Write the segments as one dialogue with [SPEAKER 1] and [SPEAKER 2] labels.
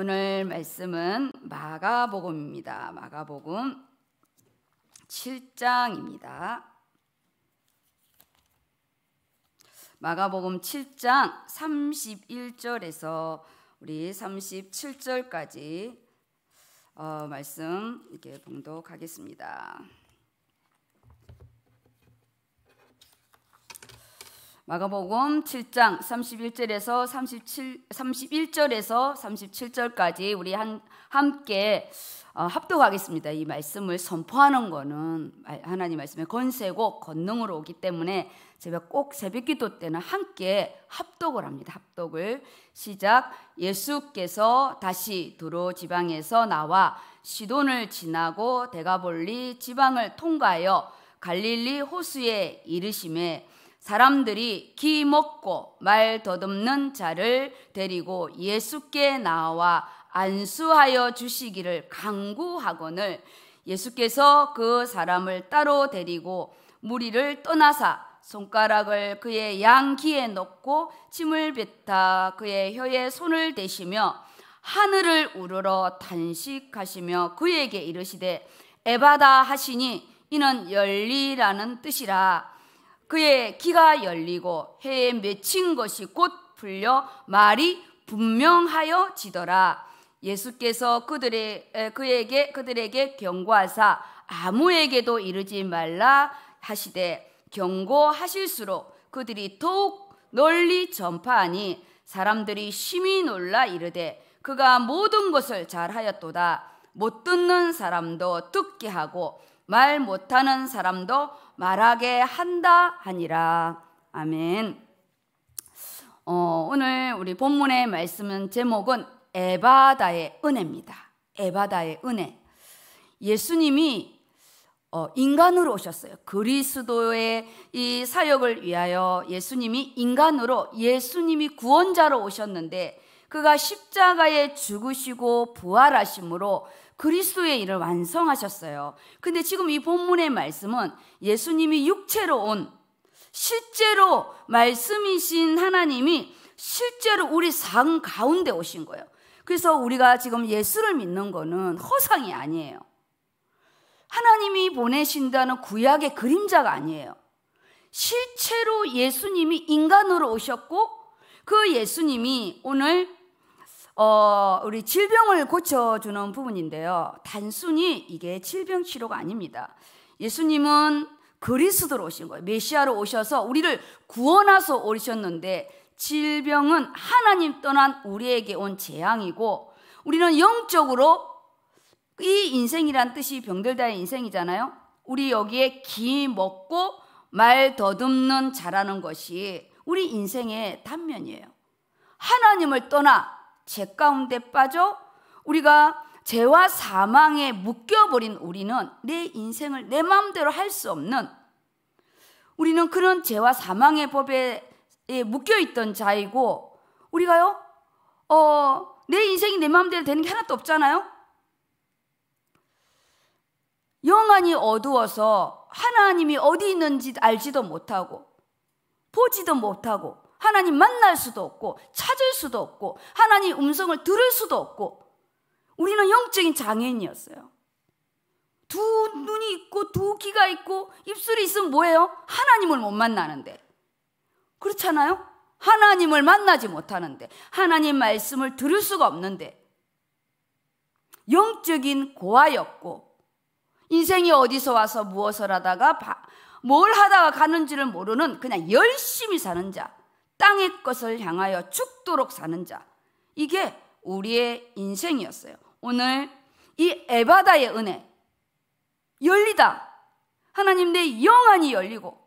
[SPEAKER 1] 오늘 말씀은 마가복음입니다. 마가복음 7장입니다. 마가복음 7장 31절에서 우리 37절까지 어, 말씀 이렇게 봉독하겠습니다. 마가복음 7장 31절에서 37 31절에서 37절까지 우리 한, 함께 어, 합독하겠습니다. 이 말씀을 선포하는 거는 하나님 말씀의 권세고 권능으로 오기 때문에 제가 꼭 새벽기도 때는 함께 합독을 합니다. 합독을 시작. 예수께서 다시 두로 지방에서 나와 시돈을 지나고 대가볼리 지방을 통과하여 갈릴리 호수에 이르심에 사람들이 기 먹고 말 더듬는 자를 데리고 예수께 나와 안수하여 주시기를 강구하거늘 예수께서 그 사람을 따로 데리고 무리를 떠나사 손가락을 그의 양 귀에 넣고 침을 뱉다 그의 혀에 손을 대시며 하늘을 우러러 단식하시며 그에게 이르시되 에바다 하시니 이는 열리라는 뜻이라 그의 귀가 열리고 해에 맺힌 것이 곧 풀려 말이 분명하여 지더라. 예수께서 그들의 그에게 그들에게 경고하사 아무에게도 이르지 말라 하시되 경고하실수록 그들이 더욱 널리 전파하니 사람들이 심히 놀라 이르되 그가 모든 것을 잘하였도다 못 듣는 사람도 듣게 하고 말 못하는 사람도 말하게 한다 하니라. 아멘. 어, 오늘 우리 본문의 말씀은 제목은 에바다의 은혜입니다. 에바다의 은혜. 예수님이 어, 인간으로 오셨어요. 그리스도의 이 사역을 위하여 예수님이 인간으로 예수님이 구원자로 오셨는데 그가 십자가에 죽으시고 부활하심으로 그리스도의 일을 완성하셨어요. 근데 지금 이 본문의 말씀은 예수님이 육체로 온 실제로 말씀이신 하나님이 실제로 우리 삶 가운데 오신 거예요. 그래서 우리가 지금 예수를 믿는 거는 허상이 아니에요. 하나님이 보내신다는 구약의 그림자가 아니에요. 실제로 예수님이 인간으로 오셨고 그 예수님이 오늘 어, 우리 질병을 고쳐주는 부분인데요. 단순히 이게 질병 치료가 아닙니다. 예수님은 그리스도로 오신 거예요. 메시아로 오셔서 우리를 구원하서 오셨는데 질병은 하나님 떠난 우리에게 온 재앙이고 우리는 영적으로 이 인생이란 뜻이 병들다의 인생이잖아요. 우리 여기에 기 먹고 말 더듬는 자라는 것이 우리 인생의 단면이에요. 하나님을 떠나 죄 가운데 빠져 우리가 죄와 사망에 묶여버린 우리는 내 인생을 내 마음대로 할 수 없는 우리는 그런 죄와 사망의 법에 묶여있던 자이고 우리가요 어, 내 인생이 내 마음대로 되는 게 하나도 없잖아요 영안이 어두워서 하나님이 어디 있는지 알지도 못하고 보지도 못하고 하나님 만날 수도 없고 찾을 수도 없고 하나님 음성을 들을 수도 없고 우리는 영적인 장애인이었어요. 두 눈이 있고 두 귀가 있고 입술이 있으면 뭐예요? 하나님을 못 만나는데. 그렇잖아요? 하나님을 만나지 못하는데 하나님 말씀을 들을 수가 없는데 영적인 고아였고 인생이 어디서 와서 무엇을 하다가 뭘 하다가 가는지를 모르는 그냥 열심히 사는 자. 땅의 것을 향하여 죽도록 사는 자. 이게 우리의 인생이었어요. 오늘 이 에바다의 은혜. 열리다. 하나님 내 영안이 열리고,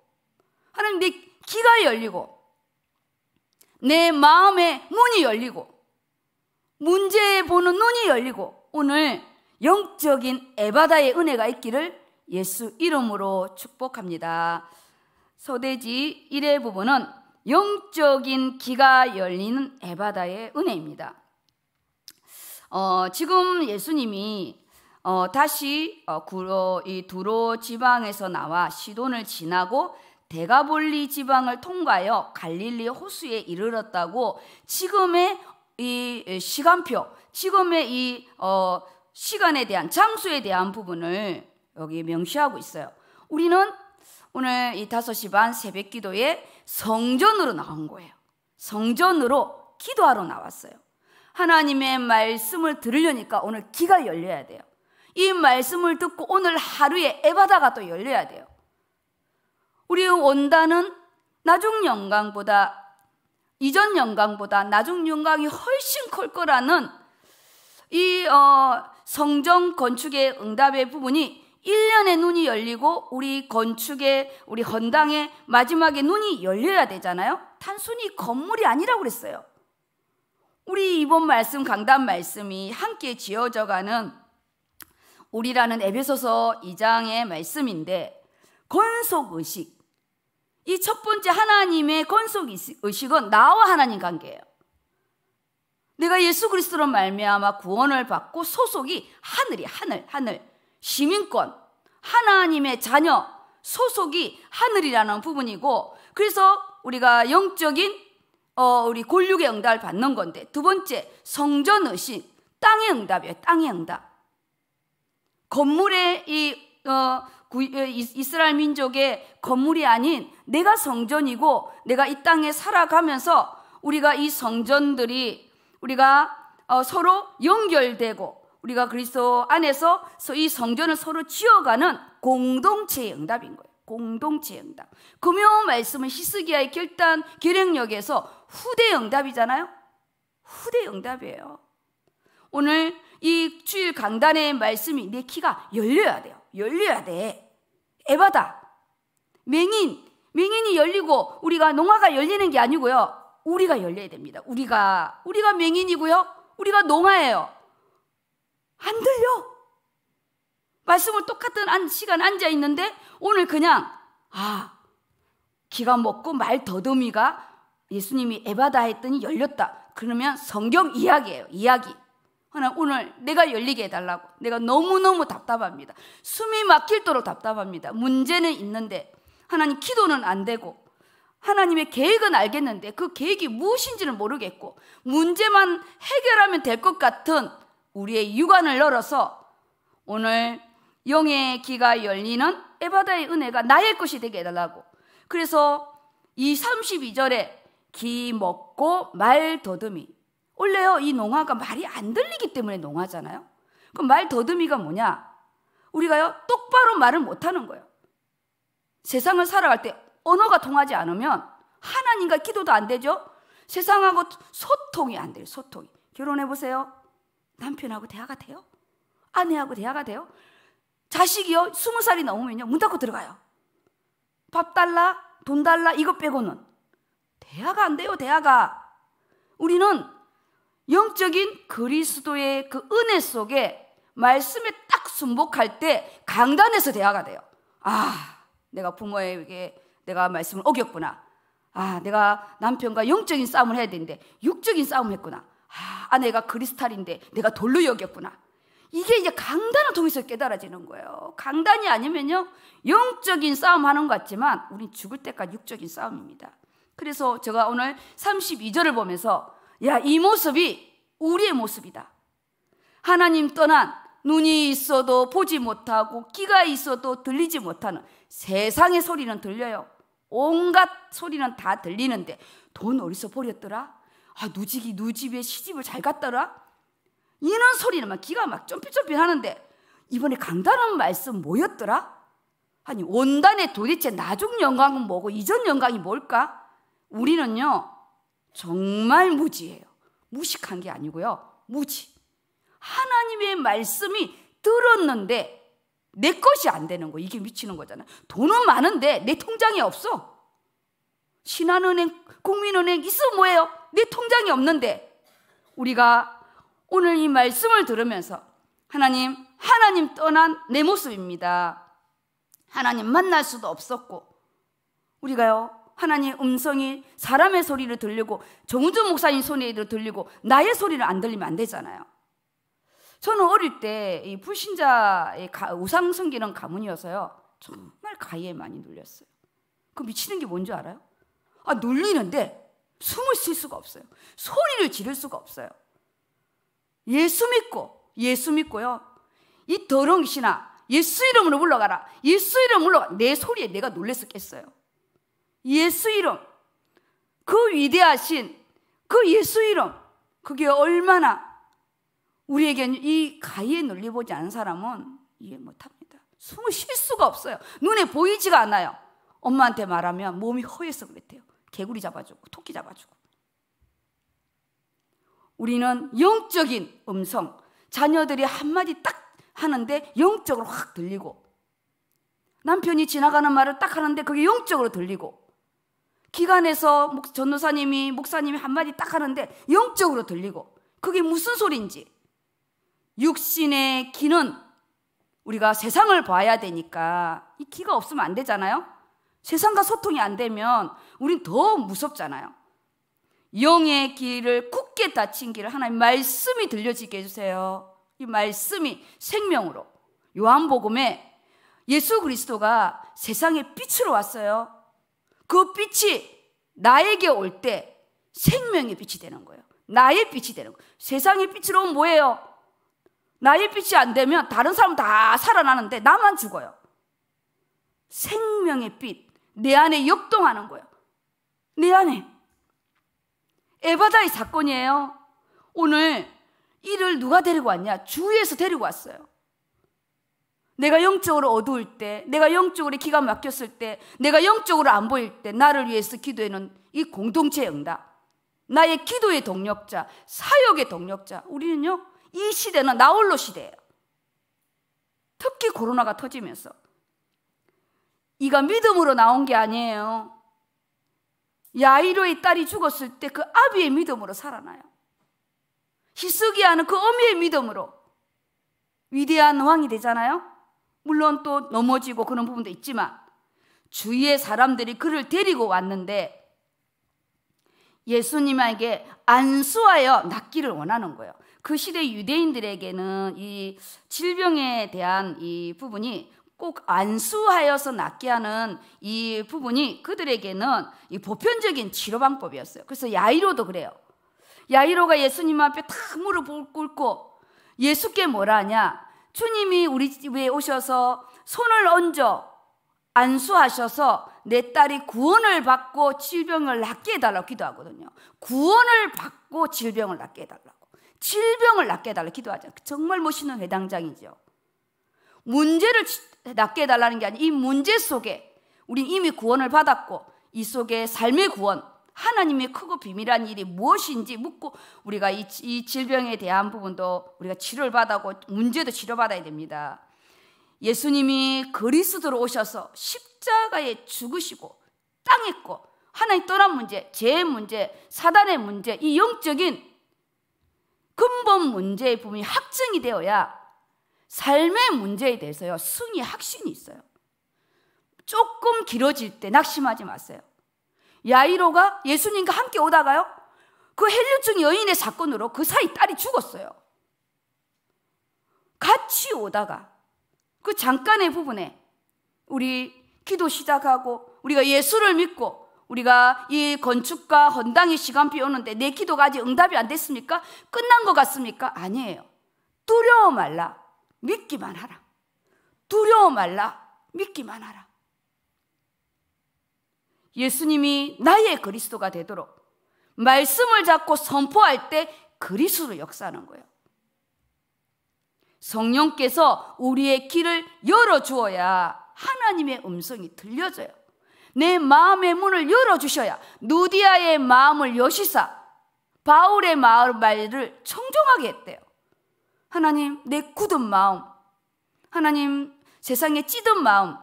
[SPEAKER 1] 하나님 내 귀가 열리고, 내 마음의 문이 열리고, 문제 보는 눈이 열리고, 오늘 영적인 에바다의 은혜가 있기를 예수 이름으로 축복합니다. 서대지 1의 부분은 영적인 기가 열리는 에바다의 은혜입니다. 어, 지금 예수님이 어, 다시 어, 구로, 이 두로 지방에서 나와 시돈을 지나고 대가볼리 지방을 통과하여 갈릴리 호수에 이르렀다고 지금의 이 시간표, 지금의 이 어, 시간에 대한 장소에 대한 부분을 여기 명시하고 있어요. 우리는 오늘 이 5시 반 새벽 기도에 성전으로 나온 거예요. 성전으로 기도하러 나왔어요. 하나님의 말씀을 들으려니까 오늘 귀가 열려야 돼요. 이 말씀을 듣고 오늘 하루에 에바다가 또 열려야 돼요. 우리 원단은 나중 영광보다 이전 영광보다 나중 영광이 훨씬 클 거라는 이 어, 성전 건축의 응답의 부분이 1년의 눈이 열리고 우리 건축에 우리 헌당에 마지막에 눈이 열려야 되잖아요. 단순히 건물이 아니라고 그랬어요. 우리 이번 말씀 강단 말씀이 함께 지어져 가는 우리라는 에베소서 2장의 말씀인데 건속 의식 이 첫 번째 하나님의 건속 의식은 나와 하나님 관계예요. 내가 예수 그리스도로 말미암아 구원을 받고 소속이 하늘이 하늘 하늘 시민권, 하나님의 자녀, 소속이 하늘이라는 부분이고 그래서 우리가 영적인 어, 우리 골육의 응답을 받는 건데 두 번째 성전 의신 땅의 응답이에요 땅의 응답 건물의 이 어, 이스라엘 민족의 건물이 아닌 내가 성전이고 내가 이 땅에 살아가면서 우리가 이 성전들이 우리가 어, 서로 연결되고 우리가 그리스도 안에서 이 성전을 서로 지어가는 공동체의 응답인 거예요. 공동체 응답. 금요 말씀은 히스기야의 결단 계략력에서 후대 응답이잖아요. 후대 응답이에요. 오늘 이 주일 강단의 말씀이 내 키가 열려야 돼요. 열려야 돼. 에바다. 맹인. 맹인이 열리고 우리가 농아가 열리는 게 아니고요. 우리가 열려야 됩니다. 우리가 우리가 맹인이고요. 우리가 농아예요. 안 들려. 말씀을 똑같은 시간 앉아 있는데 오늘 그냥 아 기가 먹고 말 더듬이가 예수님이 에바다 했더니 열렸다. 그러면 성경 이야기예요. 이야기. 하나 오늘 내가 열리게 해달라고. 내가 너무너무 답답합니다. 숨이 막힐도록 답답합니다. 문제는 있는데 하나님 기도는 안 되고 하나님의 계획은 알겠는데 그 계획이 무엇인지는 모르겠고 문제만 해결하면 될 것 같은 우리의 육안을 열어서 오늘 영의 귀가 열리는 에바다의 은혜가 나의 것이 되게 해달라고. 그래서 이 32절에 귀 먹고 말 더듬이. 원래요, 이 농화가 말이 안 들리기 때문에 농화잖아요. 그럼 말 더듬이가 뭐냐? 우리가요, 똑바로 말을 못 하는 거예요. 세상을 살아갈 때 언어가 통하지 않으면 하나님과 기도도 안 되죠? 세상하고 소통이 안 돼요, 소통이. 결혼해보세요. 남편하고 대화가 돼요? 아내하고 대화가 돼요? 자식이요? 스무 살이 넘으면요? 문 닫고 들어가요. 밥 달라? 돈 달라? 이것 빼고는. 대화가 안 돼요, 대화가. 우리는 영적인 그리스도의 그 은혜 속에 말씀에 딱 순복할 때 강단에서 대화가 돼요. 아, 내가 부모에게 내가 말씀을 어겼구나. 아, 내가 남편과 영적인 싸움을 해야 되는데 육적인 싸움을 했구나. 아, 내가 그리스탈인데 내가 돌로 여겼구나. 이게 이제 강단을 통해서 깨달아지는 거예요. 강단이 아니면요, 영적인 싸움 하는 것 같지만, 우린 죽을 때까지 육적인 싸움입니다. 그래서 제가 오늘 32절을 보면서, 야, 이 모습이 우리의 모습이다. 하나님 떠난 눈이 있어도 보지 못하고 귀가 있어도 들리지 못하는 세상의 소리는 들려요. 온갖 소리는 다 들리는데 돈 어디서 버렸더라? 아, 노직이 누집에 시집을 잘 갔더라? 이런 소리는 막 기가 막 쫌필쫌필 하는데 이번에 강단한 말씀 뭐였더라? 아니, 온단에 도대체 나중 영광은 뭐고 이전 영광이 뭘까? 우리는요, 정말 무지해요. 무식한 게 아니고요. 무지. 하나님의 말씀이 들었는데 내 것이 안 되는 거. 이게 미치는 거잖아. 돈은 많은데 내 통장에 없어. 신한은행, 국민은행 있어 뭐예요? 내 네 통장이 없는데 우리가 오늘 이 말씀을 들으면서 하나님, 하나님 떠난 내 모습입니다. 하나님 만날 수도 없었고 우리가요 하나님 음성이 사람의 소리를 들리고 정은주 목사님 소리를 들리고 나의 소리를 안 들리면 안 되잖아요. 저는 어릴 때 이 불신자의 우상 성기는 가문이어서요 정말 가위에 많이 눌렸어요. 그 미치는 게 뭔지 알아요? 아 눌리는데 숨을 쉴 수가 없어요. 소리를 지를 수가 없어요. 예수 믿고, 예수 믿고요. 이 더러운 신아, 예수 이름으로 물러가라. 예수 이름 물러가. 내 소리에 내가 놀랬었겠어요. 예수 이름. 그 위대하신 그 예수 이름. 그게 얼마나 우리에게 이 가위에 눌려보지 않은 사람은 이해 못 합니다. 숨을 쉴 수가 없어요. 눈에 보이지가 않아요. 엄마한테 말하면 몸이 허해서 그랬대요. 개구리 잡아주고 토끼 잡아주고. 우리는 영적인 음성, 자녀들이 한마디 딱 하는데 영적으로 확 들리고, 남편이 지나가는 말을 딱 하는데 그게 영적으로 들리고, 기관에서 전도사님이, 목사님이 한마디 딱 하는데 영적으로 들리고, 그게 무슨 소리인지. 육신의 기는 우리가 세상을 봐야 되니까 이 기가 없으면 안 되잖아요? 세상과 소통이 안 되면 우린 더 무섭잖아요. 영의 길을 굳게 닫힌 길을 하나님 말씀이 들려지게 해주세요. 이 말씀이 생명으로 요한복음에 예수 그리스도가 세상에 빛으로 왔어요. 그 빛이 나에게 올 때 생명의 빛이 되는 거예요. 나의 빛이 되는 거예요. 세상의 빛으로 면 뭐예요? 나의 빛이 안 되면 다른 사람 다 살아나는데 나만 죽어요. 생명의 빛. 내 안에 역동하는 거예요. 내 안에. 에바다의 사건이에요. 오늘 이를 누가 데리고 왔냐? 주위에서 데리고 왔어요. 내가 영적으로 어두울 때, 내가 영적으로 기가 막혔을 때, 내가 영적으로 안 보일 때, 나를 위해서 기도하는 이 공동체의 응답. 나의 기도의 동력자, 사역의 동력자. 우리는요, 이 시대는 나홀로 시대예요. 특히 코로나가 터지면서 이가 믿음으로 나온 게 아니에요. 야이로의 딸이 죽었을 때 그 아비의 믿음으로 살아나요. 히스기야는 그 어미의 믿음으로 위대한 왕이 되잖아요. 물론 또 넘어지고 그런 부분도 있지만 주위의 사람들이 그를 데리고 왔는데 예수님에게 안수하여 낫기를 원하는 거예요. 그 시대 유대인들에게는 이 질병에 대한 이 부분이 꼭 안수하여서 낫게 하는 이 부분이 그들에게는 이 보편적인 치료 방법이었어요. 그래서 야이로도 그래요. 야이로가 예수님 앞에 탁무릎 꿇고 예수께 뭐라 하냐? 주님이 우리 집에 오셔서 손을 얹어 안수하셔서 내 딸이 구원을 받고 질병을 낫게 해달라고 기도하거든요. 구원을 받고 질병을 낫게 해달라고. 질병을 낫게 해달라고 기도하잖 정말 멋있는 회당장이죠. 문제를 낫게 해달라는 게 아니라 이 문제 속에 우린 이미 구원을 받았고 이 속에 삶의 구원, 하나님의 크고 비밀한 일이 무엇인지 묻고 우리가 이, 이 질병에 대한 부분도 우리가 치료를 받고 문제도 치료받아야 됩니다. 예수님이 그리스도로 오셔서 십자가에 죽으시고 땅에 있고 하나님 떠난 문제, 죄의 문제, 사단의 문제, 이 영적인 근본 문제의 부분이 확증이 되어야 삶의 문제에 대해서요, 승위 확신이 있어요. 조금 길어질 때 낙심하지 마세요. 야이로가 예수님과 함께 오다가요, 그 헬류증 여인의 사건으로 그 사이 딸이 죽었어요. 같이 오다가 그 잠깐의 부분에 우리 기도 시작하고 우리가 예수를 믿고 우리가 이 건축과 헌당의 시간 비오는데 내 기도가 아직 응답이 안 됐습니까? 끝난 것 같습니까? 아니에요. 두려워 말라. 믿기만 하라. 두려워 말라. 믿기만 하라. 예수님이 나의 그리스도가 되도록 말씀을 잡고 선포할 때 그리스도로 역사하는 거예요. 성령께서 우리의 길을 열어주어야 하나님의 음성이 들려져요. 내 마음의 문을 열어주셔야 누디아의 마음을 여시사 바울의 마음을 을 청종하게 했대요. 하나님, 내 굳은 마음. 하나님, 세상에 찌든 마음.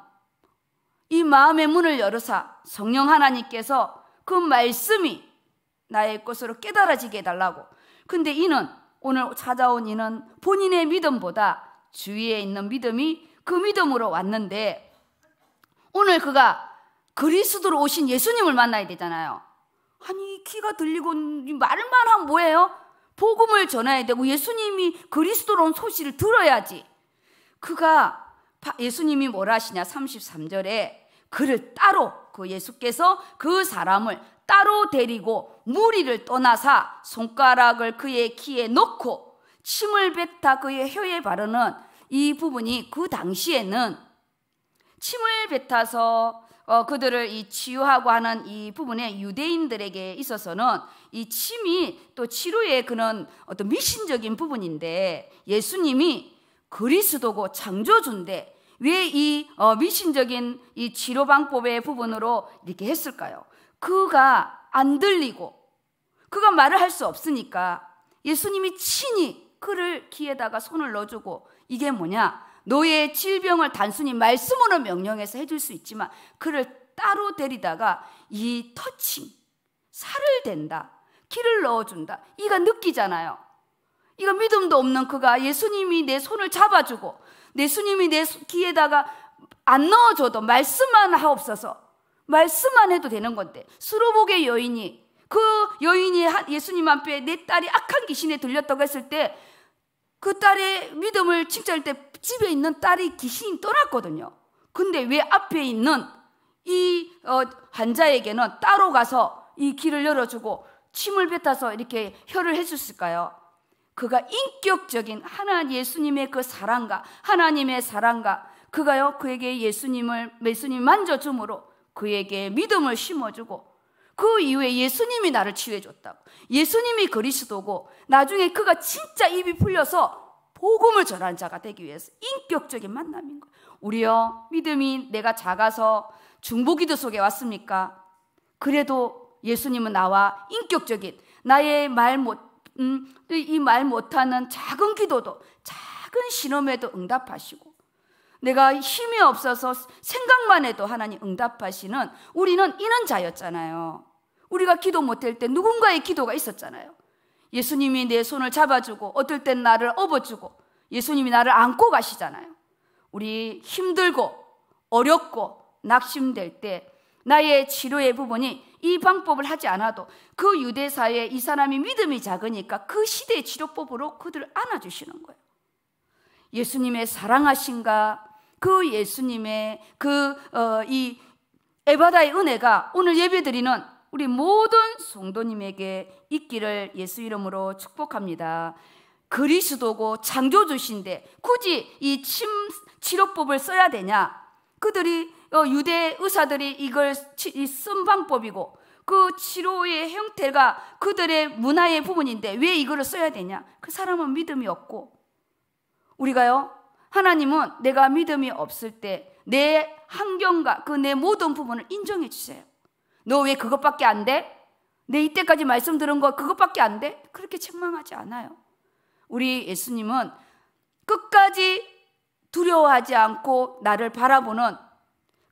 [SPEAKER 1] 이 마음의 문을 열어사 성령 하나님께서 그 말씀이 나의 것으로 깨달아지게 해달라고. 근데 이는 오늘 찾아온 이는 본인의 믿음보다 주위에 있는 믿음이 그 믿음으로 왔는데 오늘 그가 그리스도로 오신 예수님을 만나야 되잖아요. 아니, 귀가 들리고 말만 하면 뭐예요? 복음을 전해야 되고 예수님이 그리스도론 소식을 들어야지. 그가 예수님이 뭐라 하시냐 33절에 그를 따로 그 예수께서 그 사람을 따로 데리고 무리를 떠나사 손가락을 그의 키에 넣고 침을 뱉다 그의 혀에 바르는 이 부분이 그 당시에는 침을 뱉어서 어, 그들을 이 치유하고 하는 이 부분에 유대인들에게 있어서는 이 침이 또 치료의 그런 어떤 미신적인 부분인데 예수님이 그리스도고 창조주인데 왜이 어, 미신적인 이 치료 방법의 부분으로 이렇게 했을까요? 그가 안 들리고 그가 말을 할 수 없으니까 예수님이 친히 그를 귀에다가 손을 넣어주고 이게 뭐냐? 노예의 질병을 단순히 말씀으로 명령해서 해줄 수 있지만 그를 따로 데리다가 이 터칭, 살을 댄다, 키를 넣어준다. 이가 느끼잖아요. 이가 믿음도 없는 그가 예수님이 내 손을 잡아주고 예수님이 내 귀에다가 안 넣어줘도 말씀만 하옵소서 말씀만 해도 되는 건데 수로복의 여인이 그 여인이 예수님 앞에 내 딸이 악한 귀신에 들렸다고 했을 때 그 딸의 믿음을 칭찬할 때 집에 있는 딸이 귀신이 떠났거든요. 근데 왜 앞에 있는 이 어, 환자에게는 따로 가서 이 길을 열어주고 침을 뱉어서 이렇게 혀를 해줬을까요? 그가 인격적인 하나 예수님의 그 사랑과 하나님의 사랑과 그가요 그에게 예수님을 예수님 만져줌으로 그에게 믿음을 심어주고 그 이후에 예수님이 나를 치유해줬다고 예수님이 그리스도고 나중에 그가 진짜 입이 풀려서 복음을 전한 자가 되기 위해서 인격적인 만남인 거예요. 우리요, 믿음이 내가 작아서 중보기도 속에 왔습니까? 그래도 예수님은 나와 인격적인 나의 말 못, 음, 이 말 못하는 작은 기도도 작은 신음에도 응답하시고 내가 힘이 없어서 생각만 해도 하나님 응답하시는 우리는 이런 자였잖아요. 우리가 기도 못할 때 누군가의 기도가 있었잖아요. 예수님이 내 손을 잡아주고 어떨 땐 나를 업어주고 예수님이 나를 안고 가시잖아요. 우리 힘들고 어렵고 낙심될 때 나의 치료의 부분이 이 방법을 하지 않아도 그 유대사회에 이 사람이 믿음이 작으니까 그 시대의 치료법으로 그들을 안아주시는 거예요. 예수님의 사랑하신가 그 예수님의 그이 어, 에바다의 은혜가 오늘 예배드리는 우리 모든 성도님에게 있기를 예수 이름으로 축복합니다. 그리스도고 창조주신데 굳이 이 침, 치료법을 써야 되냐? 그들이 어, 유대 의사들이 이걸 쓴 방법이고 그 치료의 형태가 그들의 문화의 부분인데 왜 이거를 써야 되냐? 그 사람은 믿음이 없고 우리가요 하나님은 내가 믿음이 없을 때 내 환경과 그 내 모든 부분을 인정해 주세요. 너왜 그것밖에 안 돼? 내 이때까지 말씀 들은 거 그것밖에 안 돼? 그렇게 책망하지 않아요. 우리 예수님은 끝까지 두려워하지 않고 나를 바라보는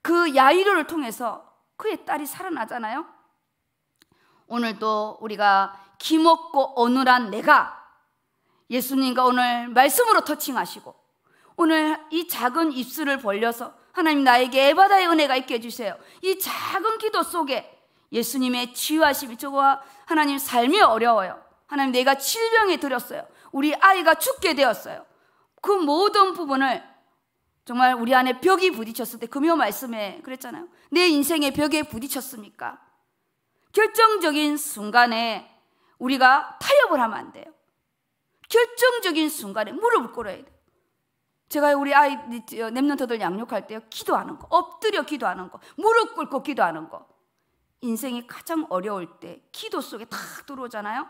[SPEAKER 1] 그야이를 통해서 그의 딸이 살아나잖아요. 오늘도 우리가 기먹고 어눌한 내가 예수님과 오늘 말씀으로 터칭하시고 오늘 이 작은 입술을 벌려서 하나님 나에게 에바다의 은혜가 있게 해주세요. 이 작은 기도 속에 예수님의 치유하심이 저와 하나님 삶이 어려워요. 하나님 내가 질병에 들었어요. 우리 아이가 죽게 되었어요. 그 모든 부분을 정말 우리 안에 벽이 부딪혔을 때 금요 말씀에 그랬잖아요. 내 인생의 벽에 부딪혔습니까? 결정적인 순간에 우리가 타협을 하면 안 돼요. 결정적인 순간에 무릎을 꿇어야 돼요. 제가 우리 아이 어, 냅런터들 양육할 때요 기도하는 거 엎드려 기도하는 거 무릎 꿇고 기도하는 거 인생이 가장 어려울 때 기도 속에 탁 들어오잖아요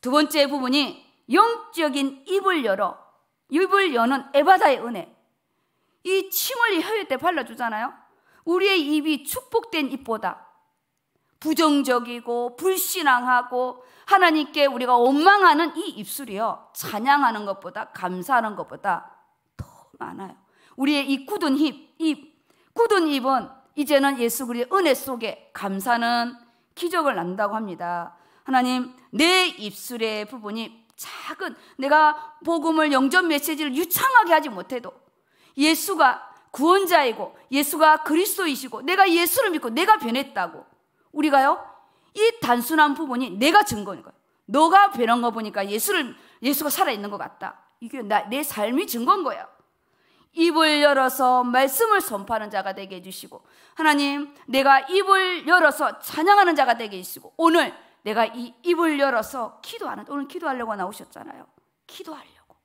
[SPEAKER 1] 두 번째 부분이 영적인 입을 열어 입을 여는 에바다의 은혜 이 침을 혀에 때 발라주잖아요 우리의 입이 축복된 입보다 부정적이고 불신앙하고 하나님께 우리가 원망하는 이 입술이요. 찬양하는 것보다 감사하는 것보다 많아요. 우리의 이 굳은 힙, 입, 굳은 입은 이제는 예수 그리의 은혜 속에 감사는 기적을 난다고 합니다. 하나님, 내 입술의 부분이 작은 내가 복음을 영전 메시지를 유창하게 하지 못해도 예수가 구원자이고 예수가 그리스도이시고 내가 예수를 믿고 내가 변했다고 우리가요 이 단순한 부분이 내가 증거인 거예요. 너가 변한 거 보니까 예수를 예수가 살아 있는 것 같다. 이게 나, 내 삶이 증거인 거야. 입을 열어서 말씀을 선포하는 자가 되게 해주시고 하나님 내가 입을 열어서 찬양하는 자가 되게 해주시고 오늘 내가 이 입을 열어서 기도하는 오늘 기도하려고 나오셨잖아요 기도하려고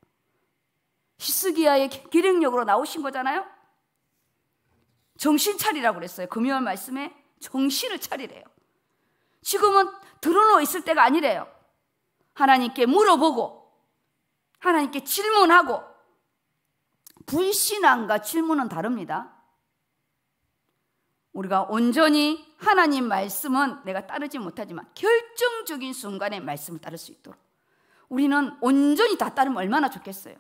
[SPEAKER 1] 히스기야의 기력력으로 나오신 거잖아요 정신 차리라고 그랬어요 금요일 말씀에 정신을 차리래요 지금은 드러누워 있을 때가 아니래요 하나님께 물어보고 하나님께 질문하고 불신앙과 질문은 다릅니다. 우리가 온전히 하나님 말씀은 내가 따르지 못하지만 결정적인 순간에 말씀을 따를 수 있도록 우리는 온전히 다 따르면 얼마나 좋겠어요.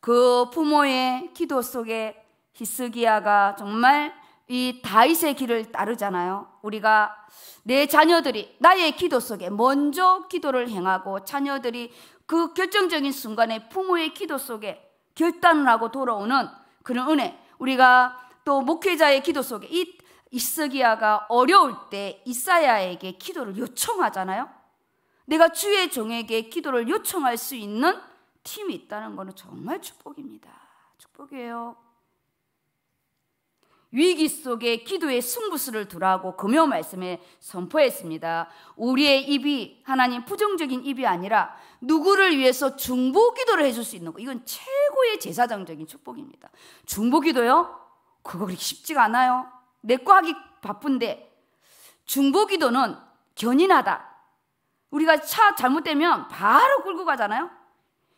[SPEAKER 1] 그 부모의 기도 속에 히스기야가 정말 이 다윗의 길을 따르잖아요. 우리가 내 자녀들이 나의 기도 속에 먼저 기도를 행하고 자녀들이 그 결정적인 순간에 부모의 기도 속에 결단을 하고 돌아오는 그런 은혜. 우리가 또 목회자의 기도 속에 이 이스기야가 어려울 때 이사야에게 기도를 요청하잖아요. 내가 주의 종에게 기도를 요청할 수 있는 팀이 있다는 것은 정말 축복입니다. 축복이에요. 위기 속에 기도의 승부수를 두라고 금요 말씀에 선포했습니다. 우리의 입이 하나님 부정적인 입이 아니라 누구를 위해서 중보 기도를 해줄 수 있는 거. 이건 최고의 제사장적인 축복입니다. 중보 기도요? 그거 그렇게 쉽지가 않아요. 내거 하기 바쁜데. 중보 기도는 견인하다. 우리가 차 잘못되면 바로 끌고 가잖아요.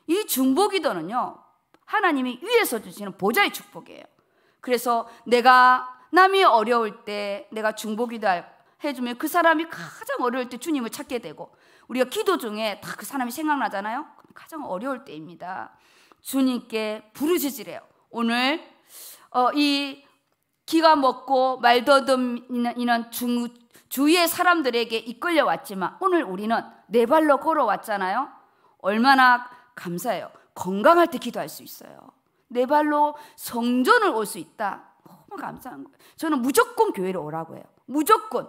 [SPEAKER 1] 이 중보 기도는요. 하나님이 위에서 주시는 보좌의 축복이에요. 그래서 내가 남이 어려울 때 내가 중보 기도할 해주면 그 사람이 가장 어려울 때 주님을 찾게 되고 우리가 기도 중에 다 그 사람이 생각나잖아요. 가장 어려울 때입니다. 주님께 부르짖으래요. 오늘 어, 이 기가 먹고 말더듬이는 중, 주위의 사람들에게 이끌려 왔지만 오늘 우리는 네 발로 걸어 왔잖아요. 얼마나 감사해요. 건강할 때 기도할 수 있어요. 네 발로 성전을 올 수 있다. 너무 감사한 거예요. 저는 무조건 교회를 오라고 해요. 무조건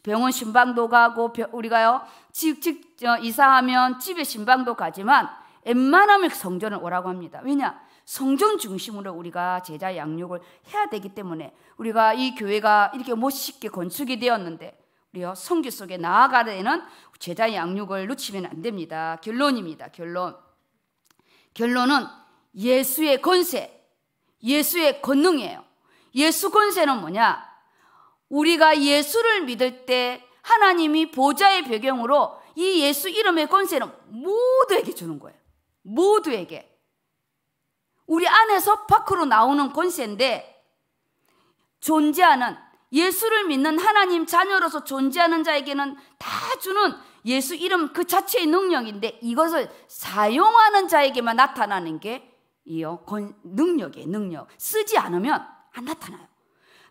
[SPEAKER 1] 병원 신방도 가고 우리가요 집, 집 이사하면 집에 신방도 가지만 웬만하면 그 성전을 오라고 합니다. 왜냐? 성전 중심으로 우리가 제자 양육을 해야 되기 때문에 우리가 이 교회가 이렇게 멋있게 건축이 되었는데 우리요 성교 속에 나아가려는 제자 양육을 놓치면 안 됩니다. 결론입니다. 결론. 결론은 예수의 권세, 예수의 권능이에요. 예수 권세는 뭐냐? 우리가 예수를 믿을 때 하나님이 보좌의 배경으로 이 예수 이름의 권세는 모두에게 주는 거예요. 모두에게. 우리 안에서 밖으로 나오는 권세인데 존재하는 예수를 믿는 하나님 자녀로서 존재하는 자에게는 다 주는 예수 이름 그 자체의 능력인데 이것을 사용하는 자에게만 나타나는 게 이요 능력이 능력 쓰지 않으면 안 나타나요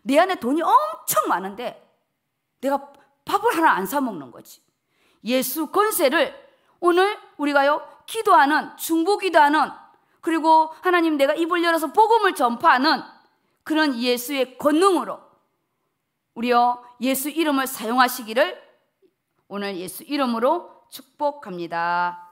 [SPEAKER 1] 내 안에 돈이 엄청 많은데 내가 밥을 하나 안 사 먹는 거지. 예수 권세를 오늘 우리가요 기도하는 중보 기도하는 그리고 하나님 내가 입을 열어서 복음을 전파하는 그런 예수의 권능으로 우리요 예수 이름을 사용하시기를 오늘 예수 이름으로 축복합니다.